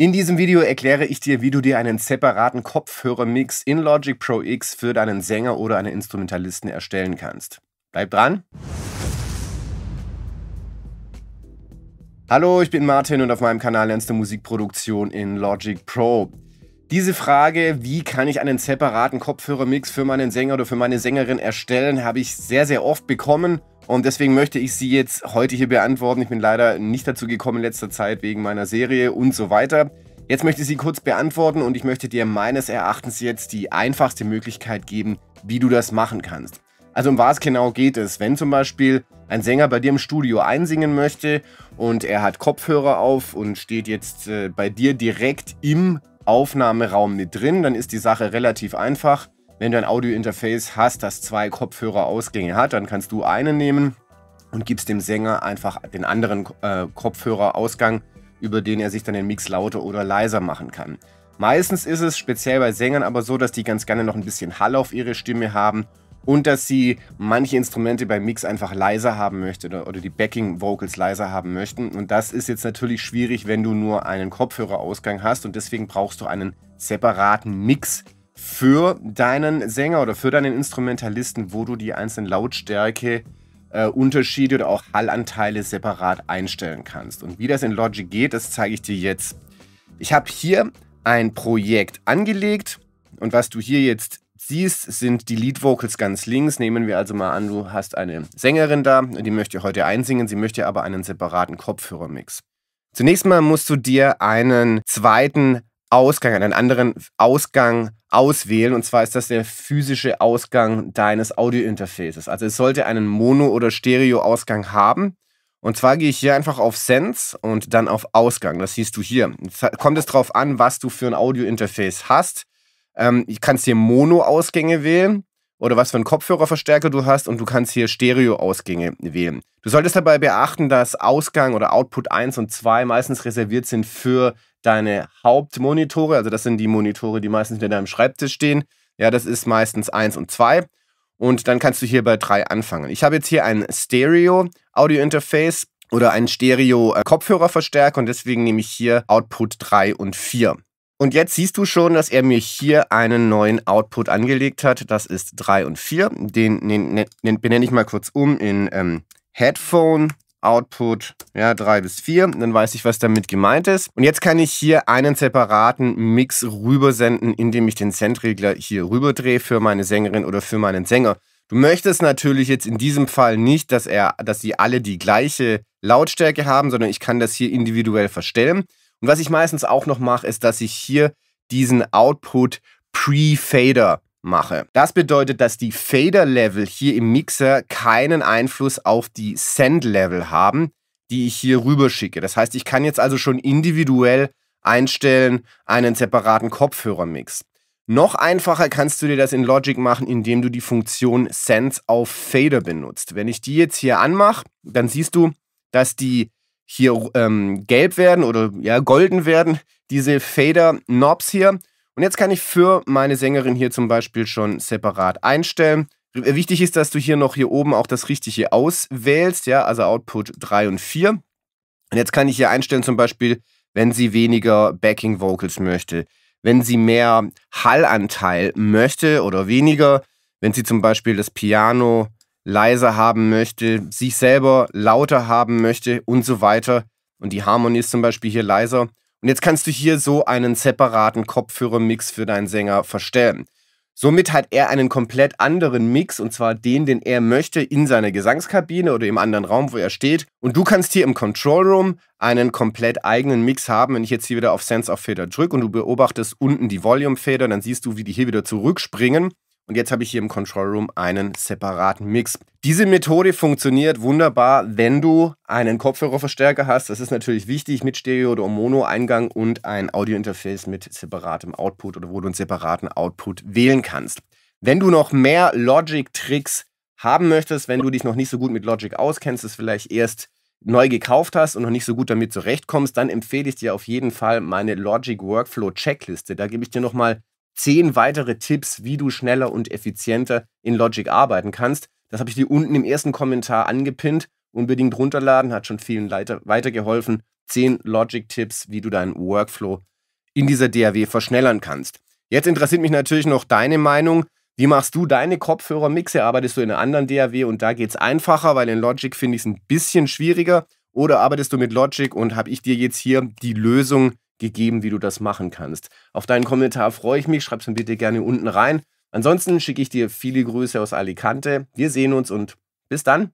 In diesem Video erkläre ich dir, wie du dir einen separaten Kopfhörermix in Logic Pro X für deinen Sänger oder einen Instrumentalisten erstellen kannst. Bleib dran! Hallo, ich bin Martin und auf meinem Kanal lernst du Musikproduktion in Logic Pro. Diese Frage, wie kann ich einen separaten Kopfhörermix für meinen Sänger oder für meine Sängerin erstellen, habe ich sehr, sehr oft bekommen und deswegen möchte ich sie jetzt heute hier beantworten. Ich bin leider nicht dazu gekommen in letzter Zeit wegen meiner Serie und so weiter. Jetzt möchte ich sie kurz beantworten und ich möchte dir meines Erachtens jetzt die einfachste Möglichkeit geben, wie du das machen kannst. Also um was genau geht es? Wenn zum Beispiel ein Sänger bei dir im Studio einsingen möchte und er hat Kopfhörer auf und steht jetzt äh, bei dir direkt im Aufnahmeraum mit drin, dann ist die Sache relativ einfach. Wenn du ein Audio-Interface hast, das zwei Kopfhörerausgänge hat, dann kannst du einen nehmen und gibst dem Sänger einfach den anderen äh, Kopfhörerausgang, über den er sich dann den Mix lauter oder leiser machen kann. Meistens ist es speziell bei Sängern aber so, dass die ganz gerne noch ein bisschen Hall auf ihre Stimme haben und dass sie manche Instrumente beim Mix einfach leiser haben möchten oder die Backing Vocals leiser haben möchten. Und das ist jetzt natürlich schwierig, wenn du nur einen Kopfhörerausgang hast und deswegen brauchst du einen separaten Mix, für deinen Sänger oder für deinen Instrumentalisten, wo du die einzelnen Lautstärke äh, Unterschiede oder auch Hallanteile separat einstellen kannst. Und wie das in Logic geht, das zeige ich dir jetzt. Ich habe hier ein Projekt angelegt und was du hier jetzt siehst, sind die Lead Vocals ganz links. Nehmen wir also mal an, du hast eine Sängerin da, die möchte heute einsingen, sie möchte aber einen separaten Kopfhörermix. Zunächst mal musst du dir einen zweiten Ausgang, einen anderen Ausgang auswählen. Und zwar ist das der physische Ausgang deines Audiointerfaces. Also es sollte einen Mono- oder Stereo-Ausgang haben. Und zwar gehe ich hier einfach auf Sense und dann auf Ausgang. Das siehst du hier. Jetzt kommt es drauf an, was du für ein Audiointerface hast. Ähm, ich kannst hier Mono-Ausgänge wählen oder was für einen Kopfhörerverstärker du hast und du kannst hier Stereo-Ausgänge wählen. Du solltest dabei beachten, dass Ausgang oder Output 1 und 2 meistens reserviert sind für deine Hauptmonitore, also das sind die Monitore, die meistens hinter deinem Schreibtisch stehen. Ja, das ist meistens 1 und 2 und dann kannst du hier bei 3 anfangen. Ich habe jetzt hier ein Stereo Audio Interface oder ein Stereo äh, Kopfhörerverstärker und deswegen nehme ich hier Output 3 und 4. Und jetzt siehst du schon, dass er mir hier einen neuen Output angelegt hat. Das ist 3 und 4. Den, den, den benenne ich mal kurz um in ähm, Headphone Output ja, 3 bis 4, dann weiß ich, was damit gemeint ist. Und jetzt kann ich hier einen separaten Mix rübersenden, indem ich den Sendregler hier rüberdrehe für meine Sängerin oder für meinen Sänger. Du möchtest natürlich jetzt in diesem Fall nicht, dass er, dass sie alle die gleiche Lautstärke haben, sondern ich kann das hier individuell verstellen. Und was ich meistens auch noch mache, ist, dass ich hier diesen Output Pre-Fader mache. Das bedeutet, dass die Fader-Level hier im Mixer keinen Einfluss auf die Send-Level haben, die ich hier rüberschicke. Das heißt, ich kann jetzt also schon individuell einstellen einen separaten Kopfhörermix. Noch einfacher kannst du dir das in Logic machen, indem du die Funktion Sense auf Fader benutzt. Wenn ich die jetzt hier anmache, dann siehst du, dass die hier ähm, gelb werden oder ja, golden werden, diese Fader-Knobs hier. Und jetzt kann ich für meine Sängerin hier zum Beispiel schon separat einstellen. Äh, wichtig ist, dass du hier noch hier oben auch das Richtige auswählst, ja, also Output 3 und 4. Und jetzt kann ich hier einstellen zum Beispiel, wenn sie weniger Backing Vocals möchte, wenn sie mehr Hallanteil möchte oder weniger, wenn sie zum Beispiel das Piano leiser haben möchte, sich selber lauter haben möchte und so weiter. Und die Harmonie ist zum Beispiel hier leiser. Und jetzt kannst du hier so einen separaten Kopfhörermix für deinen Sänger verstellen. Somit hat er einen komplett anderen Mix und zwar den, den er möchte in seiner Gesangskabine oder im anderen Raum, wo er steht. Und du kannst hier im Control Room einen komplett eigenen Mix haben. Wenn ich jetzt hier wieder auf Sense of Fader drücke und du beobachtest unten die Volume Fader, dann siehst du, wie die hier wieder zurückspringen. Und jetzt habe ich hier im Control Room einen separaten Mix. Diese Methode funktioniert wunderbar, wenn du einen Kopfhörerverstärker hast. Das ist natürlich wichtig mit Stereo- oder Mono-Eingang und ein Audio-Interface mit separatem Output oder wo du einen separaten Output wählen kannst. Wenn du noch mehr Logic-Tricks haben möchtest, wenn du dich noch nicht so gut mit Logic auskennst, es vielleicht erst neu gekauft hast und noch nicht so gut damit zurechtkommst, dann empfehle ich dir auf jeden Fall meine Logic Workflow Checkliste. Da gebe ich dir nochmal zehn weitere Tipps, wie du schneller und effizienter in Logic arbeiten kannst. Das habe ich dir unten im ersten Kommentar angepinnt. Unbedingt runterladen, hat schon vielen Leiter weitergeholfen. Zehn Logic-Tipps, wie du deinen Workflow in dieser DAW verschnellern kannst. Jetzt interessiert mich natürlich noch deine Meinung. Wie machst du deine Kopfhörermixe? Arbeitest du in einer anderen DAW und da geht es einfacher, weil in Logic finde ich es ein bisschen schwieriger? Oder arbeitest du mit Logic und habe ich dir jetzt hier die Lösung gegeben, wie du das machen kannst. Auf deinen Kommentar freue ich mich. Schreib's mir bitte gerne unten rein. Ansonsten schicke ich dir viele Grüße aus Alicante. Wir sehen uns und bis dann.